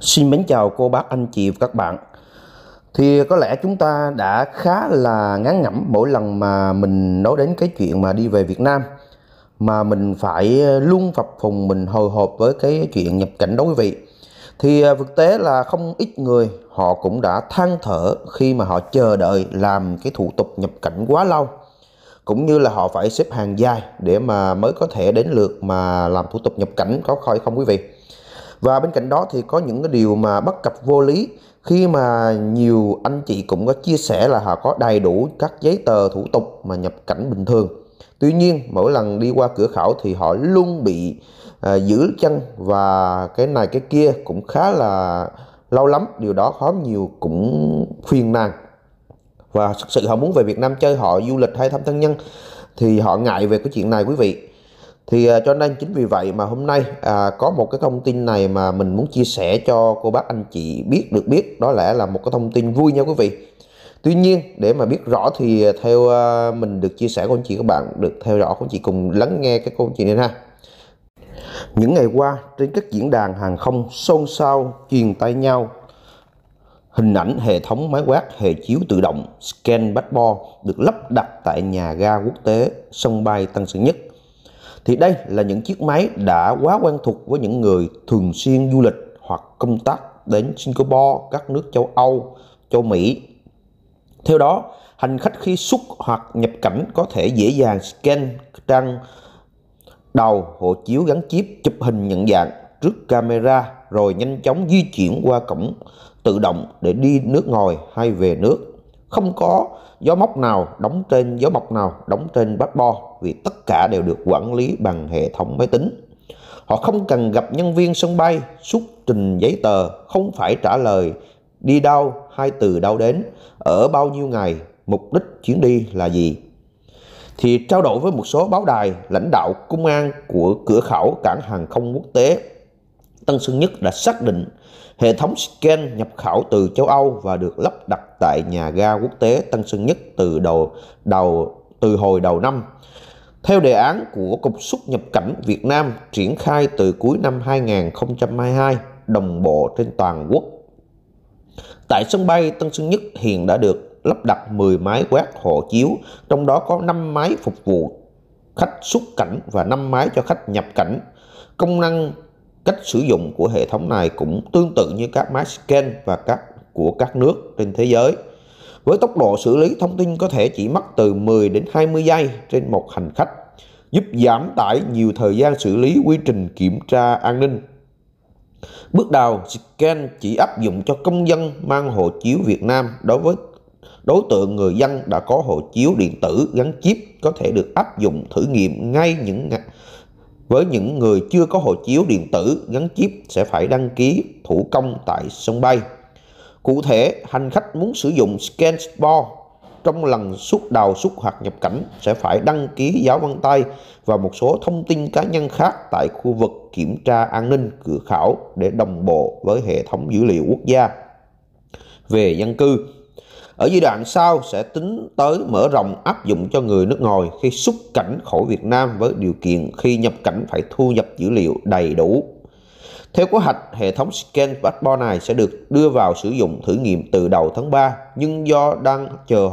Xin mến chào cô bác anh chị và các bạn Thì có lẽ chúng ta đã khá là ngán ngẩm mỗi lần mà mình nói đến cái chuyện mà đi về Việt Nam Mà mình phải luôn phập phùng mình hồi hộp với cái chuyện nhập cảnh đó quý vị Thì à, thực tế là không ít người họ cũng đã than thở khi mà họ chờ đợi làm cái thủ tục nhập cảnh quá lâu cũng như là họ phải xếp hàng dài để mà mới có thể đến lượt mà làm thủ tục nhập cảnh có khỏi không quý vị và bên cạnh đó thì có những cái điều mà bất cập vô lý khi mà nhiều anh chị cũng có chia sẻ là họ có đầy đủ các giấy tờ thủ tục mà nhập cảnh bình thường tuy nhiên mỗi lần đi qua cửa khẩu thì họ luôn bị à, giữ chân và cái này cái kia cũng khá là lâu lắm điều đó khó nhiều cũng phiền nàng và thực sự họ muốn về Việt Nam chơi họ du lịch hay thăm thân nhân thì họ ngại về cái chuyện này quý vị thì à, cho nên chính vì vậy mà hôm nay à, có một cái thông tin này mà mình muốn chia sẻ cho cô bác anh chị biết được biết đó lẽ là một cái thông tin vui nha quý vị tuy nhiên để mà biết rõ thì theo à, mình được chia sẻ của anh chị các bạn được theo dõi của anh chị cùng lắng nghe cái câu chuyện này ha những ngày qua trên các diễn đàn hàng không xôn xao truyền tay nhau hình ảnh hệ thống máy quét hệ chiếu tự động scan passport được lắp đặt tại nhà ga quốc tế sân bay Tân Sơn Nhất thì đây là những chiếc máy đã quá quen thuộc với những người thường xuyên du lịch hoặc công tác đến Singapore, các nước châu Âu, châu Mỹ. Theo đó, hành khách khi xuất hoặc nhập cảnh có thể dễ dàng scan trang đầu hộ chiếu gắn chip chụp hình nhận dạng trước camera rồi nhanh chóng di chuyển qua cổng tự động để đi nước ngoài hay về nước không có dấu móc nào đóng trên dấu móc nào đóng trên bát bo vì tất cả đều được quản lý bằng hệ thống máy tính họ không cần gặp nhân viên sân bay xuất trình giấy tờ không phải trả lời đi đâu hai từ đâu đến ở bao nhiêu ngày mục đích chuyến đi là gì thì trao đổi với một số báo đài lãnh đạo công an của cửa khẩu cảng hàng không quốc tế Tân Sơn Nhất đã xác định Hệ thống scan nhập khẩu từ châu Âu và được lắp đặt tại nhà ga quốc tế Tân Sơn Nhất từ đầu đầu từ hồi đầu năm. Theo đề án của Cục xuất nhập cảnh Việt Nam triển khai từ cuối năm 2022 đồng bộ trên toàn quốc. Tại sân bay Tân Sơn Nhất hiện đã được lắp đặt 10 máy quét hộ chiếu, trong đó có 5 máy phục vụ khách xuất cảnh và 5 máy cho khách nhập cảnh. Công năng cách sử dụng của hệ thống này cũng tương tự như các máy scan và các của các nước trên thế giới. Với tốc độ xử lý thông tin có thể chỉ mất từ 10 đến 20 giây trên một hành khách, giúp giảm tải nhiều thời gian xử lý quy trình kiểm tra an ninh. Bước đầu, scan chỉ áp dụng cho công dân mang hộ chiếu Việt Nam đối với đối tượng người dân đã có hộ chiếu điện tử gắn chip có thể được áp dụng thử nghiệm ngay những với những người chưa có hộ chiếu điện tử gắn chip sẽ phải đăng ký thủ công tại sân bay. Cụ thể, hành khách muốn sử dụng scan trong lần xuất đầu xuất hoặc nhập cảnh sẽ phải đăng ký giáo văn tay và một số thông tin cá nhân khác tại khu vực kiểm tra an ninh cửa khảo để đồng bộ với hệ thống dữ liệu quốc gia về dân cư ở giai đoạn sau sẽ tính tới mở rộng áp dụng cho người nước ngoài khi xuất cảnh khỏi Việt Nam với điều kiện khi nhập cảnh phải thu nhập dữ liệu đầy đủ. Theo kế hoạch, hệ thống scan passport này sẽ được đưa vào sử dụng thử nghiệm từ đầu tháng 3, nhưng do đang chờ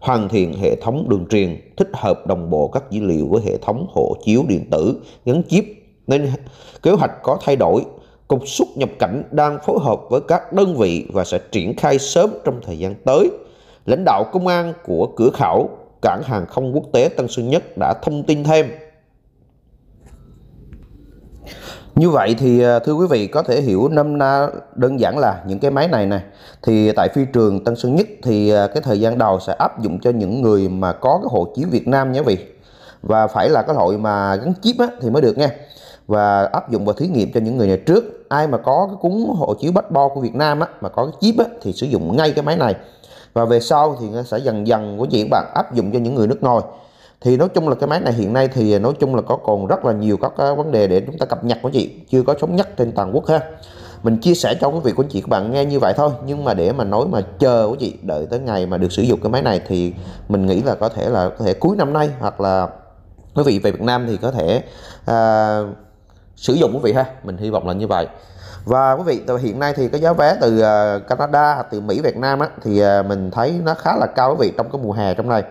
hoàn thiện hệ thống đường truyền thích hợp đồng bộ các dữ liệu với hệ thống hộ chiếu điện tử gắn chip nên kế hoạch có thay đổi Cục xuất nhập cảnh đang phối hợp với các đơn vị và sẽ triển khai sớm trong thời gian tới. Lãnh đạo công an của cửa khẩu cảng hàng không quốc tế Tân Sơn Nhất đã thông tin thêm. Như vậy thì à, thưa quý vị có thể hiểu năm na đơn giản là những cái máy này này thì tại phi trường Tân Sơn Nhất thì à, cái thời gian đầu sẽ áp dụng cho những người mà có cái hộ chiếu Việt Nam nhé vị và phải là cái loại mà gắn chip á, thì mới được nghe và áp dụng vào thí nghiệm cho những người này trước ai mà có cái cúng hộ chiếu bách bo của Việt Nam á, mà có cái chip á, thì sử dụng ngay cái máy này và về sau thì nó sẽ dần dần của chị bạn áp dụng cho những người nước ngoài thì nói chung là cái máy này hiện nay thì nói chung là có còn rất là nhiều các cái vấn đề để chúng ta cập nhật của chị chưa có thống nhất trên toàn quốc ha mình chia sẻ cho quý vị của chị các bạn nghe như vậy thôi nhưng mà để mà nói mà chờ của chị đợi tới ngày mà được sử dụng cái máy này thì mình nghĩ là có thể là có thể cuối năm nay hoặc là quý vị về Việt Nam thì có thể à, sử dụng quý vị ha mình hy vọng là như vậy và quý vị hiện nay thì cái giá vé từ à, Canada từ Mỹ Việt Nam á, thì à, mình thấy nó khá là cao quý vị trong cái mùa hè trong này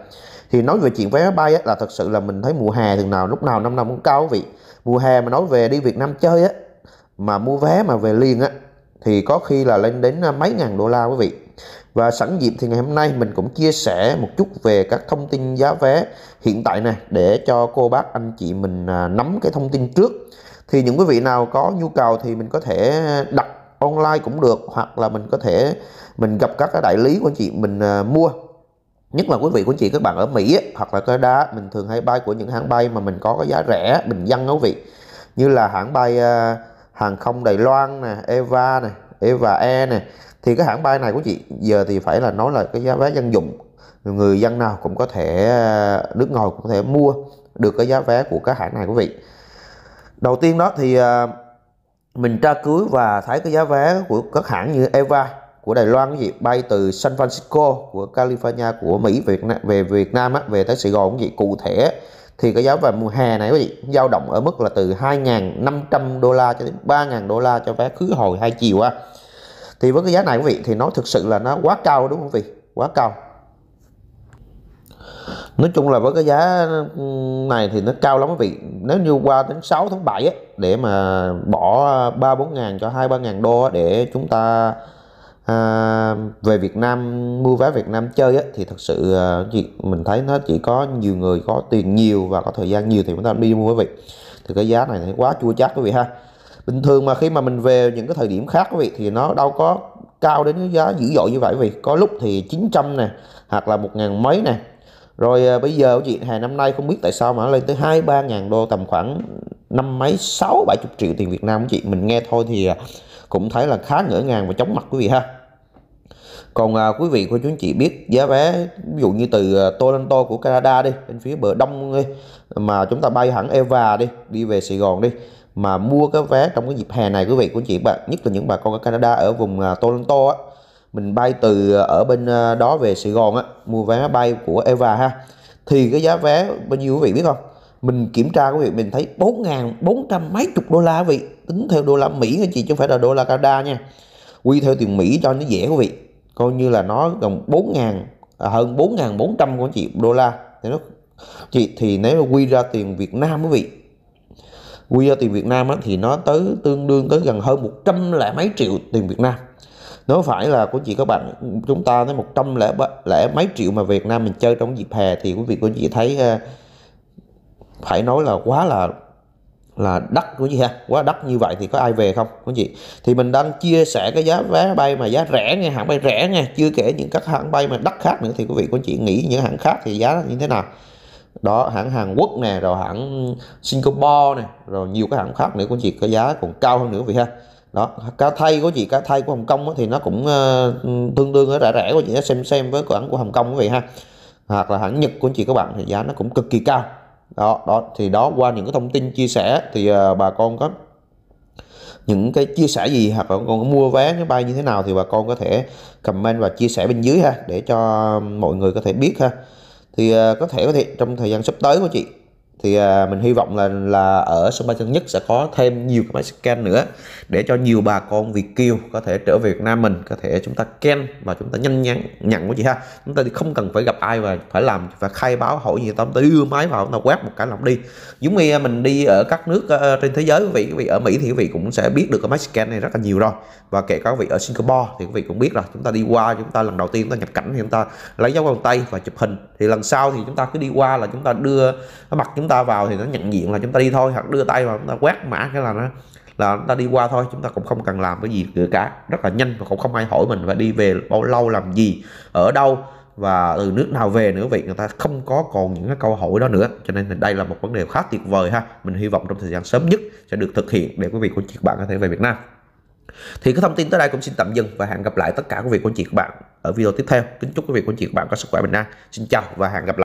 thì nói về chuyện vé máy bay á, là thật sự là mình thấy mùa hè thường nào lúc nào năm nào cũng cao quý vị mùa hè mà nói về đi Việt Nam chơi á mà mua vé mà về liền á thì có khi là lên đến à, mấy ngàn đô la quý vị và sẵn dịp thì ngày hôm nay mình cũng chia sẻ một chút về các thông tin giá vé hiện tại này để cho cô bác anh chị mình nắm cái thông tin trước thì những quý vị nào có nhu cầu thì mình có thể đặt online cũng được hoặc là mình có thể mình gặp các đại lý của anh chị mình à, mua nhất là quý vị của anh chị các bạn ở Mỹ hoặc là Canada mình thường hay bay của những hãng bay mà mình có cái giá rẻ bình dân quý vị như là hãng bay à, hàng không Đài Loan nè Eva nè Eva E nè thì cái hãng bay này của chị giờ thì phải là nói là cái giá vé dân dụng người dân nào cũng có thể à, nước ngồi cũng có thể mua được cái giá vé của các hãng này quý vị đầu tiên đó thì à, mình tra cứu và thấy cái giá vé của các hãng như Eva của Đài Loan cái gì bay từ San Francisco của California của Mỹ Việt Nam, về Việt Nam á, về tới Sài Gòn cái gì cụ thể thì cái giá vé mùa hè này quý vị dao động ở mức là từ 2.500 đô la cho đến 3.000 đô la cho vé khứ hồi hai chiều á thì với cái giá này quý vị thì nó thực sự là nó quá cao đúng không quý vị quá cao nói chung là với cái giá này thì nó cao lắm quý vị nếu như qua đến 6 tháng 7 ấy, để mà bỏ 3 4 ngàn cho 2 3 ngàn đô ấy, để chúng ta à, về Việt Nam mua vé Việt Nam chơi ấy, thì thật sự chị à, mình thấy nó chỉ có nhiều người có tiền nhiều và có thời gian nhiều thì chúng ta đi mua quý vị thì cái giá này thì quá chua chát quý vị ha bình thường mà khi mà mình về những cái thời điểm khác quý vị thì nó đâu có cao đến cái giá dữ dội như vậy vì có lúc thì 900 nè hoặc là một ngàn mấy nè rồi à, bây giờ chị hè năm nay không biết tại sao mà nó lên tới hai ba ngàn đô tầm khoảng năm mấy sáu bảy chục triệu tiền Việt Nam của chị mình nghe thôi thì à, cũng thấy là khá ngỡ ngàng và chóng mặt quý vị ha còn à, quý vị của chúng chị biết giá vé ví dụ như từ à, Toronto của Canada đi bên phía bờ đông đi mà chúng ta bay hẳn Eva đi đi về Sài Gòn đi mà mua cái vé trong cái dịp hè này quý vị của chị bạn nhất là những bà con ở Canada ở vùng Toronto á mình bay từ ờ, ở bên ờ, đó về Sài Gòn á mua vé máy bay của Eva ha thì cái giá vé bao nhiêu quý vị biết không mình kiểm tra quý vị mình thấy 4.400 mấy chục đô la quý vị tính theo đô la Mỹ anh chị chứ không phải là đô la Canada nha quy theo tiền Mỹ cho nó dễ quý vị coi như là nó gần 4.000 à, hơn 4.400 của chị đô la thì nó chị thì nếu quy ra tiền Việt Nam quý vị quy ra tiền Việt Nam á, thì nó tới tương đương tới gần hơn 100 lẻ mấy triệu tiền Việt Nam nếu phải là của chị các bạn chúng ta tới một trăm lẻ lẻ mấy triệu mà Việt Nam mình chơi trong dịp hè thì quý vị của chị thấy ờ, phải nói là quá là là đắt của chị ha quá đắt như vậy thì có ai về không quý vị thì mình đang chia sẻ cái giá vé bay mà giá rẻ nghe hãng bay rẻ nghe chưa kể những các hãng bay mà đắt khác nữa thì quý vị của chị nghĩ những hãng khác thì giá như thế nào đó hãng Hàn Quốc nè rồi hãng Singapore nè rồi nhiều cái hãng khác nữa của chị có giá còn cao hơn nữa vậy ha đó cá thay của chị cá thay của Hồng Kông thì nó cũng ờ, tương đương ở rẻ rẻ của chị xem xem với hãng của Hồng Kông quý vị ha hoặc là hãng Nhật của chị các bạn thì giá nó cũng cực kỳ cao đó đó thì đó qua những cái thông tin chia sẻ thì ờ, bà con có những cái chia sẻ gì hoặc là con mua vé máy bay như thế nào thì bà con có thể comment và chia sẻ bên dưới ha để cho mọi người có thể biết ha thì ờ, có thể có thể trong thời gian sắp tới của chị thì à, mình hy vọng là là ở sân bay chân nhất sẽ có thêm nhiều cái máy scan nữa để cho nhiều bà con việt kiều có thể trở về việt nam mình có thể chúng ta scan và chúng ta nhanh nhắn nhận của chị ha chúng ta thì không cần phải gặp ai và phải làm và khai báo hỏi gì tao ta đưa máy vào tao quét một cái lọc đi giống như à, mình đi ở các nước à, trên thế giới quý vị quý vị ở mỹ thì quý vị cũng sẽ biết được cái máy scan này rất là nhiều rồi và kể cả vị ở singapore thì quý vị cũng biết rồi chúng ta đi qua chúng ta lần đầu tiên chúng ta nhập cảnh thì chúng ta lấy dấu vân tay và chụp hình thì lần sau thì chúng ta cứ đi qua là chúng ta đưa mặt chúng chúng ta vào thì nó nhận diện là chúng ta đi thôi hoặc đưa tay vào chúng ta quét mã cái là nó là chúng ta đi qua thôi chúng ta cũng không cần làm cái gì nữa cả rất là nhanh và cũng không ai hỏi mình phải đi về bao lâu làm gì ở đâu và từ nước nào về nữa vậy người ta không có còn những cái câu hỏi đó nữa cho nên đây là một vấn đề khá tuyệt vời ha mình hy vọng trong thời gian sớm nhất sẽ được thực hiện để quý vị của chị bạn có thể về Việt Nam thì cái thông tin tới đây cũng xin tạm dừng và hẹn gặp lại tất cả quý vị của chị bạn ở video tiếp theo kính chúc quý vị của chị bạn có sức khỏe bình an xin chào và hẹn gặp lại